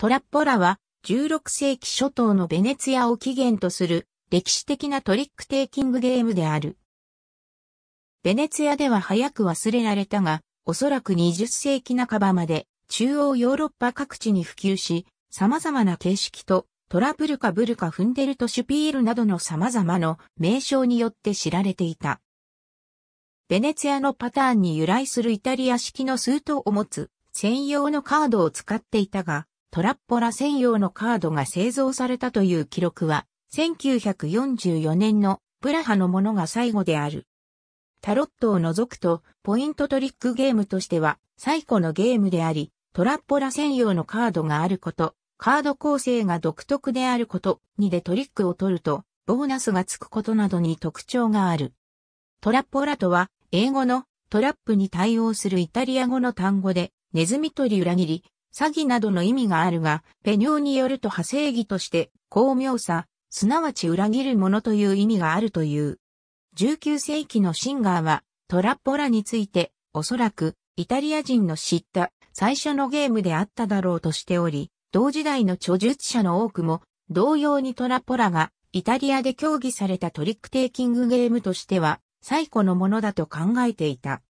トラッポラは16世紀初頭のベネツィアを起源とする歴史的なトリックテイキングゲームである。ベネツィアでは早く忘れられたが、おそらく20世紀半ばまで中央ヨーロッパ各地に普及し、様々な形式とトラブルカブルカフンデルトシュピールなどの様々の名称によって知られていた。ベネツィアのパターンに由来するイタリア式の数等を持つ専用のカードを使っていたが、トラッポラ専用のカードが製造されたという記録は、1944年のプラハのものが最後である。タロットを除くと、ポイントトリックゲームとしては最古のゲームであり、トラッポラ専用のカードがあること、カード構成が独特であること、にでトリックを取ると、ボーナスがつくことなどに特徴がある。トラッポラとは、英語のトラップに対応するイタリア語の単語で、ネズミ取り裏切り、詐欺などの意味があるが、ペニョによると派生義として、巧妙さ、すなわち裏切るものという意味があるという。19世紀のシンガーは、トラッポラについて、おそらく、イタリア人の知った最初のゲームであっただろうとしており、同時代の著述者の多くも、同様にトラッポラが、イタリアで競技されたトリックテイキングゲームとしては、最古のものだと考えていた。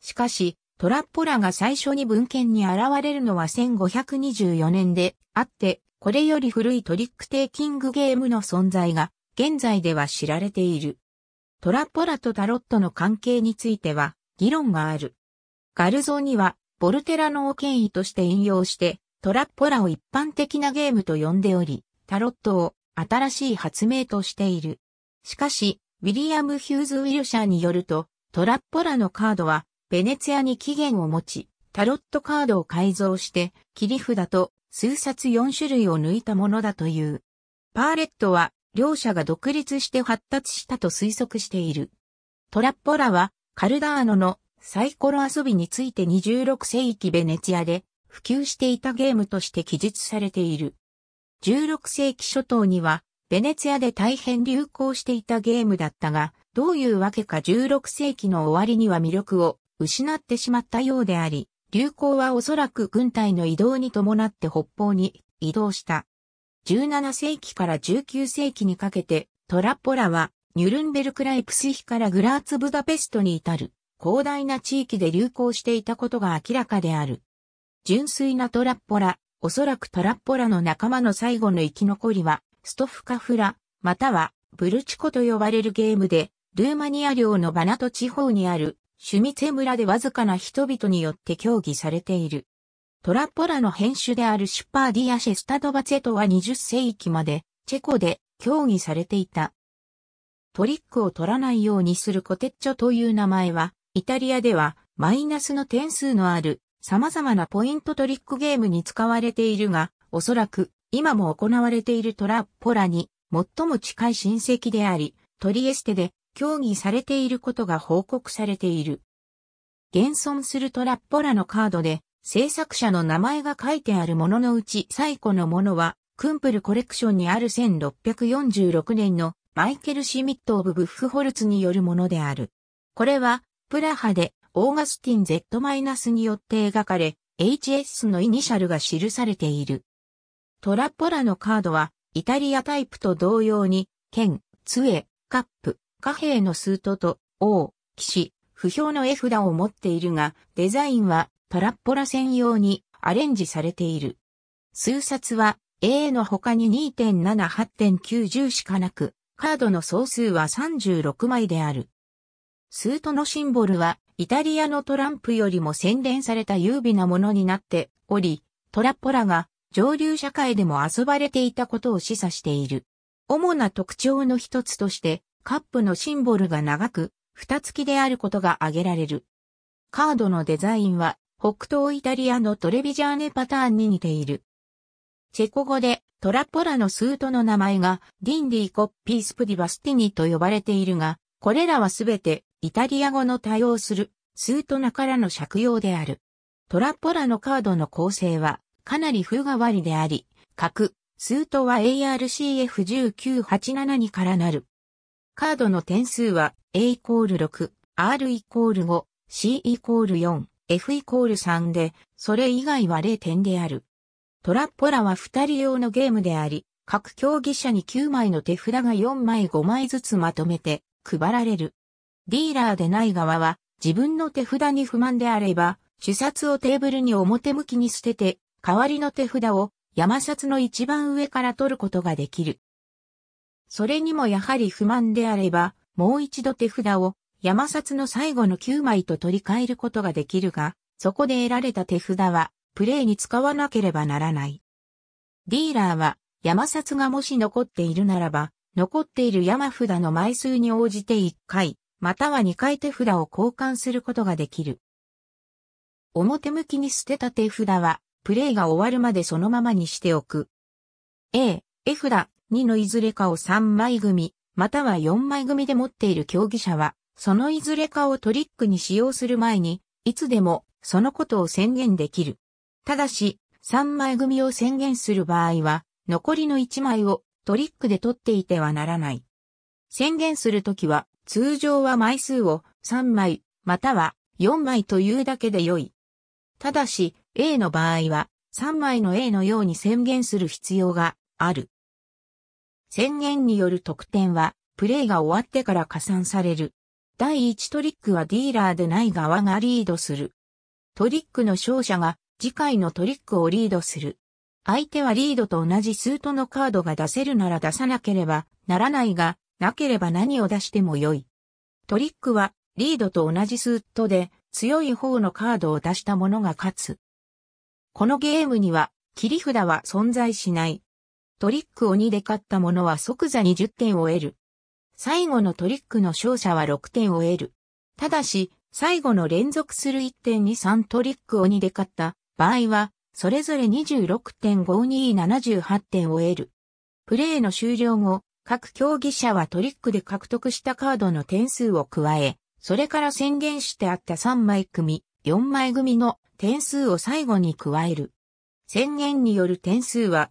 しかし、トラッポラが最初に文献に現れるのは1524年であって、これより古いトリックテイキングゲームの存在が現在では知られている。トラッポラとタロットの関係については議論がある。ガルゾーにはボルテラの王権威として引用してトラッポラを一般的なゲームと呼んでおり、タロットを新しい発明としている。しかし、ウィリアム・ヒューズ・ウィルシャーによると、トラッポラのカードはベネツィアに起源を持ち、タロットカードを改造して、切り札と数冊4種類を抜いたものだという。パーレットは、両者が独立して発達したと推測している。トラッポラは、カルダーノのサイコロ遊びについて26世紀ベネツィアで普及していたゲームとして記述されている。16世紀初頭には、ベネツィアで大変流行していたゲームだったが、どういうわけか16世紀の終わりには魅力を失ってしまったようであり、流行はおそらく軍隊の移動に伴って北方に移動した。17世紀から19世紀にかけて、トラッポラは、ニュルンベルクライプスヒからグラーツブダペストに至る、広大な地域で流行していたことが明らかである。純粋なトラッポラ、おそらくトラッポラの仲間の最後の生き残りは、ストフカフラ、または、ブルチコと呼ばれるゲームで、ルーマニア領のバナト地方にあるシュミツェ村でわずかな人々によって協議されている。トラッポラの編集であるシュパーディア・シェスタドバツェトは20世紀までチェコで協議されていた。トリックを取らないようにするコテッチョという名前は、イタリアではマイナスの点数のある様々なポイントトリックゲームに使われているが、おそらく今も行われているトラッポラに最も近い親戚であり、トリエステで協議されていることが報告されている。現存するトラッポラのカードで制作者の名前が書いてあるもののうち最古のものはクンプルコレクションにある1646年のマイケル・シミット・オブ・ブッフホルツによるものである。これはプラハでオーガスティン Z- によって描かれ HS のイニシャルが記されている。トラッポラのカードはイタリアタイプと同様に剣、杖、カップ、貨幣のスートと、王、騎士、不評の絵札を持っているが、デザインはパラッポラ専用にアレンジされている。数冊は A の他に2.7、8.90しかなく、カードの総数は36枚である。スートのシンボルは、イタリアのトランプよりも洗練された優美なものになっており、トラッポラが上流社会でも遊ばれていたことを示唆している。主な特徴の一つとして、カップのシンボルが長く、蓋付きであることが挙げられる。カードのデザインは、北東イタリアのトレビジャーネパターンに似ている。チェコ語でトラポラのスートの名前がディンディコッピースプディバスティニと呼ばれているが、これらはすべてイタリア語の多用するスートナからの借用である。トラポラのカードの構成はかなり風変わりであり、角、スートは ARCF1987 にからなる。カードの点数は A イコール6、R イコール5、C イコール4、F イコール3で、それ以外は0点である。トラッポラは2人用のゲームであり、各競技者に9枚の手札が4枚5枚ずつまとめて配られる。ディーラーでない側は自分の手札に不満であれば、主札をテーブルに表向きに捨てて、代わりの手札を山札の一番上から取ることができる。それにもやはり不満であれば、もう一度手札を山札の最後の9枚と取り替えることができるが、そこで得られた手札は、プレイに使わなければならない。ディーラーは、山札がもし残っているならば、残っている山札の枚数に応じて1回、または2回手札を交換することができる。表向きに捨てた手札は、プレイが終わるまでそのままにしておく。A、絵札、2のいずれかを3枚組、または4枚組で持っている競技者は、そのいずれかをトリックに使用する前に、いつでもそのことを宣言できる。ただし、3枚組を宣言する場合は、残りの1枚をトリックで取っていてはならない。宣言するときは、通常は枚数を3枚、または4枚というだけで良い。ただし、A の場合は、3枚の A のように宣言する必要がある。宣言による得点は、プレイが終わってから加算される。第1トリックはディーラーでない側がリードする。トリックの勝者が次回のトリックをリードする。相手はリードと同じスートのカードが出せるなら出さなければならないが、なければ何を出してもよい。トリックはリードと同じスートで強い方のカードを出した者が勝つ。このゲームには切り札は存在しない。トリックをで勝った者は即座に10点を得る。最後のトリックの勝者は6点を得る。ただし、最後の連続する1.23トリックをで勝った場合は、それぞれ26.5278点を得る。プレーの終了後、各競技者はトリックで獲得したカードの点数を加え、それから宣言してあった3枚組、4枚組の点数を最後に加える。宣言による点数は